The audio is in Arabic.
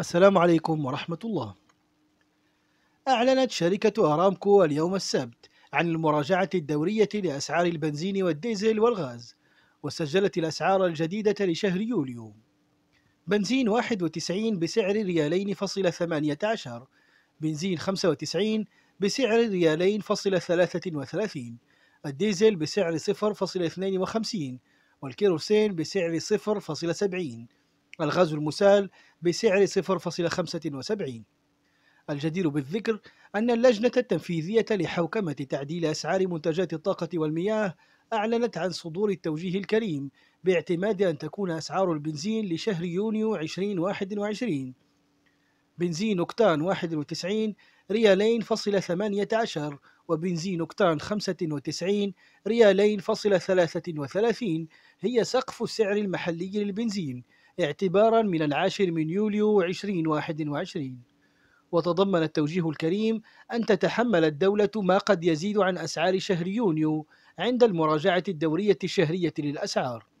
السلام عليكم ورحمة الله. أعلنت شركة أرامكو اليوم السبت عن المراجعة الدورية لأسعار البنزين والديزل والغاز، وسجلت الأسعار الجديدة لشهر يوليو. بنزين 91 بسعر ريالين فصل 18 بنزين 95 بسعر ريالين فصل 33 الديزل بسعر 0.52 والكيروسين بسعر 0.70 الغاز المسال بسعر 0.75 الجدير بالذكر أن اللجنة التنفيذية لحوكمة تعديل أسعار منتجات الطاقة والمياه أعلنت عن صدور التوجيه الكريم باعتماد أن تكون أسعار البنزين لشهر يونيو 2021 بنزين أكتان 91 ريالين فصل 18 وبنزين أكتان 95 ريالين فصل 33 هي سقف السعر المحلي للبنزين اعتبارا من العاشر من يوليو 2021 وتضمن التوجيه الكريم أن تتحمل الدولة ما قد يزيد عن أسعار شهر يونيو عند المراجعة الدورية الشهرية للأسعار